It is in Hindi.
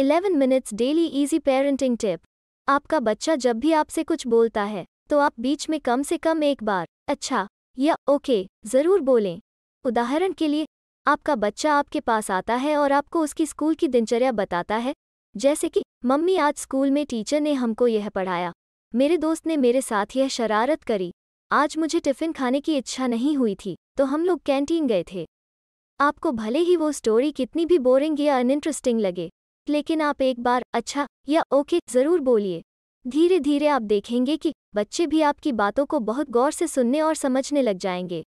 11 minutes daily easy parenting tip आपका बच्चा जब भी आपसे कुछ बोलता है तो आप बीच में कम से कम एक बार अच्छा या ओके ज़रूर बोलें उदाहरण के लिए आपका बच्चा आपके पास आता है और आपको उसकी स्कूल की दिनचर्या बताता है जैसे कि मम्मी आज स्कूल में टीचर ने हमको यह पढ़ाया मेरे दोस्त ने मेरे साथ यह शरारत करी आज मुझे टिफ़िन खाने की इच्छा नहीं हुई थी तो हम लोग कैंटीन गए थे आपको भले ही वो स्टोरी कितनी भी बोरिंग या अनइंटरेस्टिंग लगे लेकिन आप एक बार अच्छा या ओके जरूर बोलिए धीरे धीरे आप देखेंगे कि बच्चे भी आपकी बातों को बहुत गौर से सुनने और समझने लग जाएंगे